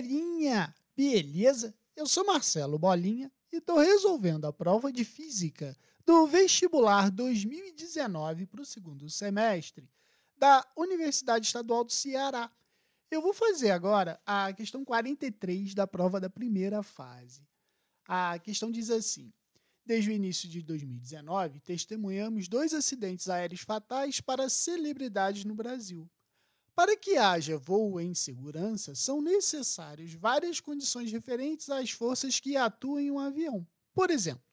galerinha! Beleza? Eu sou Marcelo Bolinha e estou resolvendo a prova de Física do vestibular 2019 para o segundo semestre da Universidade Estadual do Ceará. Eu vou fazer agora a questão 43 da prova da primeira fase. A questão diz assim: Desde o início de 2019, testemunhamos dois acidentes aéreos fatais para celebridades no Brasil. Para que haja voo em segurança, são necessárias várias condições referentes às forças que atuam em um avião. Por exemplo,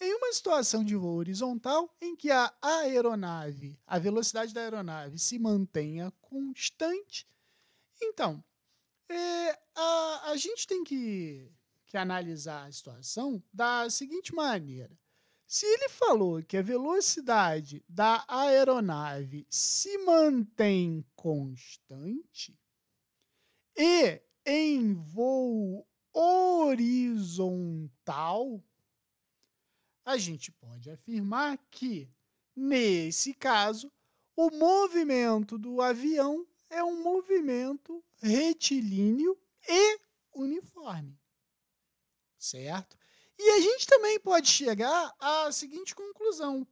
em uma situação de voo horizontal em que a aeronave, a velocidade da aeronave se mantenha constante, então é, a, a gente tem que, que analisar a situação da seguinte maneira. Se ele falou que a velocidade da aeronave se mantém constante e em voo horizontal, a gente pode afirmar que, nesse caso, o movimento do avião é um movimento retilíneo e uniforme. Certo? E a gente também pode chegar à seguinte conclusão: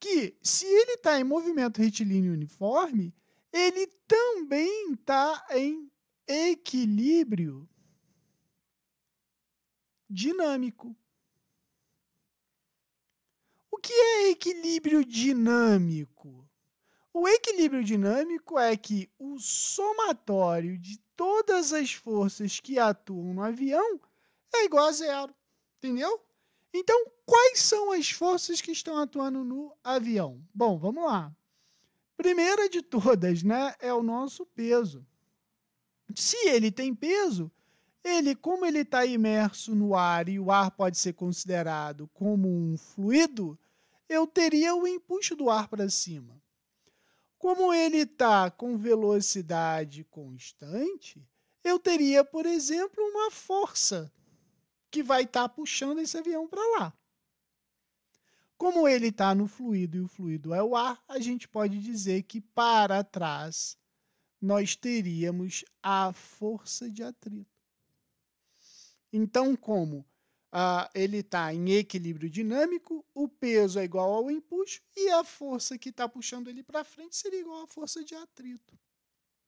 que se ele está em movimento retilíneo uniforme, ele também está em equilíbrio dinâmico. O que é equilíbrio dinâmico? O equilíbrio dinâmico é que o somatório de todas as forças que atuam no avião é igual a zero. Entendeu? Então, quais são as forças que estão atuando no avião? Bom, vamos lá. Primeira de todas, né, é o nosso peso. Se ele tem peso, ele, como ele está imerso no ar e o ar pode ser considerado como um fluido, eu teria o empuxo do ar para cima. Como ele está com velocidade constante, eu teria, por exemplo, uma força que vai estar tá puxando esse avião para lá. Como ele está no fluido e o fluido é o ar, a gente pode dizer que para trás nós teríamos a força de atrito. Então, como ah, ele está em equilíbrio dinâmico, o peso é igual ao empuxo e a força que está puxando ele para frente seria igual à força de atrito.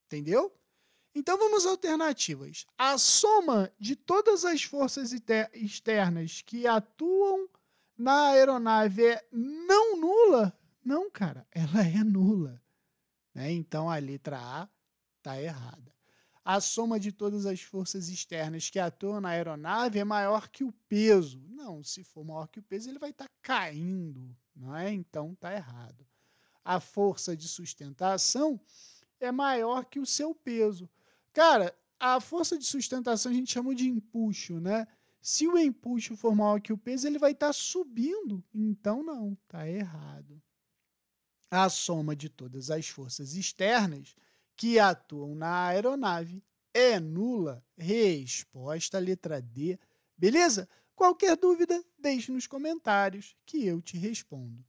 Entendeu? Então vamos alternativas. A soma de todas as forças externas que atuam na aeronave é não nula? Não, cara, ela é nula. Né? Então a letra A está errada. A soma de todas as forças externas que atuam na aeronave é maior que o peso. Não, se for maior que o peso, ele vai estar tá caindo, não é? Então está errado. A força de sustentação é maior que o seu peso. Cara, a força de sustentação a gente chama de empuxo, né? Se o empuxo for maior que o peso, ele vai estar tá subindo. Então, não, está errado. A soma de todas as forças externas que atuam na aeronave é nula. Resposta, letra D. Beleza? Qualquer dúvida, deixe nos comentários que eu te respondo.